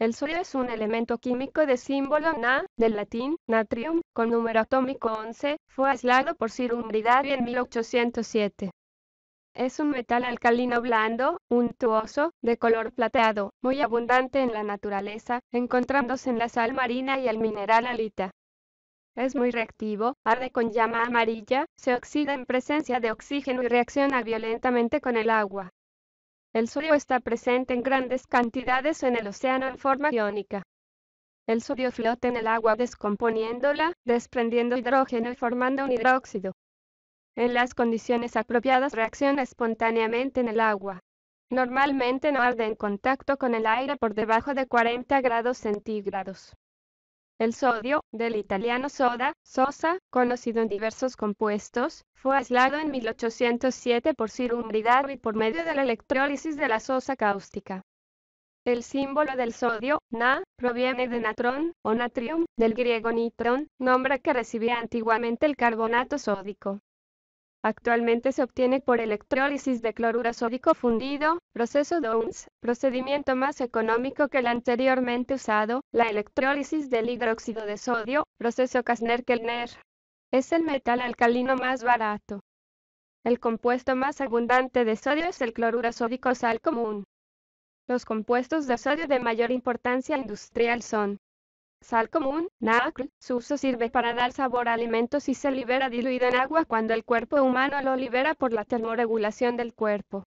El sodio es un elemento químico de símbolo Na, del latín, natrium, con número atómico 11, fue aislado por Sir Davy en 1807. Es un metal alcalino blando, untuoso, de color plateado, muy abundante en la naturaleza, encontrándose en la sal marina y el mineral alita. Es muy reactivo, arde con llama amarilla, se oxida en presencia de oxígeno y reacciona violentamente con el agua. El sodio está presente en grandes cantidades en el océano en forma iónica. El sodio flota en el agua descomponiéndola, desprendiendo hidrógeno y formando un hidróxido. En las condiciones apropiadas reacciona espontáneamente en el agua. Normalmente no arde en contacto con el aire por debajo de 40 grados centígrados. El sodio, del italiano soda, sosa, conocido en diversos compuestos, fue aislado en 1807 por Sir Humphrey por medio de la electrólisis de la sosa cáustica. El símbolo del sodio, Na, proviene de natrón o natrium, del griego nitron, nombre que recibía antiguamente el carbonato sódico. Actualmente se obtiene por electrólisis de cloruro sódico fundido, proceso Downs, procedimiento más económico que el anteriormente usado, la electrólisis del hidróxido de sodio, proceso Kastner-Kellner. Es el metal alcalino más barato. El compuesto más abundante de sodio es el cloruro sódico sal común. Los compuestos de sodio de mayor importancia industrial son Sal común, NACL, su uso sirve para dar sabor a alimentos y se libera diluido en agua cuando el cuerpo humano lo libera por la termorregulación del cuerpo.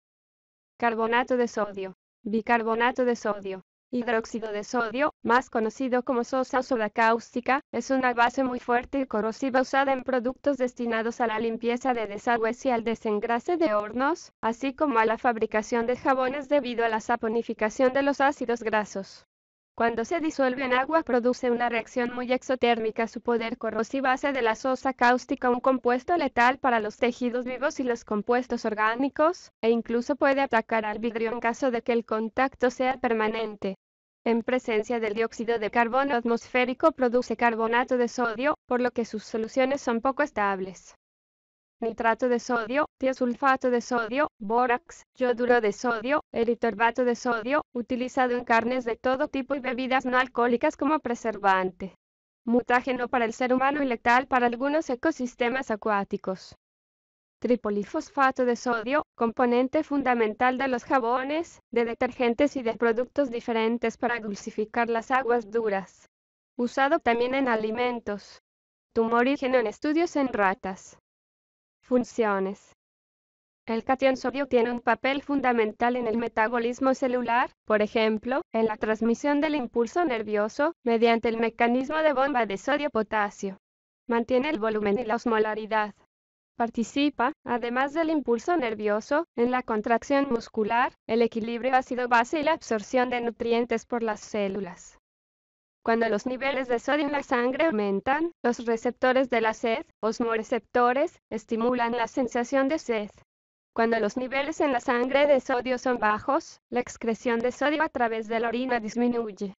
Carbonato de sodio. Bicarbonato de sodio. Hidróxido de sodio, más conocido como sosa o soda cáustica, es una base muy fuerte y corrosiva usada en productos destinados a la limpieza de desagües y al desengrase de hornos, así como a la fabricación de jabones debido a la saponificación de los ácidos grasos. Cuando se disuelve en agua produce una reacción muy exotérmica. Su poder corrosivo hace de la sosa cáustica un compuesto letal para los tejidos vivos y los compuestos orgánicos, e incluso puede atacar al vidrio en caso de que el contacto sea permanente. En presencia del dióxido de carbono atmosférico produce carbonato de sodio, por lo que sus soluciones son poco estables nitrato de sodio, tiosulfato de sodio, bórax, yoduro de sodio, eritorbato de sodio, utilizado en carnes de todo tipo y bebidas no alcohólicas como preservante. Mutágeno para el ser humano y letal para algunos ecosistemas acuáticos. Tripolifosfato de sodio, componente fundamental de los jabones, de detergentes y de productos diferentes para dulcificar las aguas duras. Usado también en alimentos. Tumorígeno en estudios en ratas. Funciones. El cation sodio tiene un papel fundamental en el metabolismo celular, por ejemplo, en la transmisión del impulso nervioso, mediante el mecanismo de bomba de sodio-potasio. Mantiene el volumen y la osmolaridad. Participa, además del impulso nervioso, en la contracción muscular, el equilibrio ácido-base y la absorción de nutrientes por las células. Cuando los niveles de sodio en la sangre aumentan, los receptores de la sed, osmoreceptores, estimulan la sensación de sed. Cuando los niveles en la sangre de sodio son bajos, la excreción de sodio a través de la orina disminuye.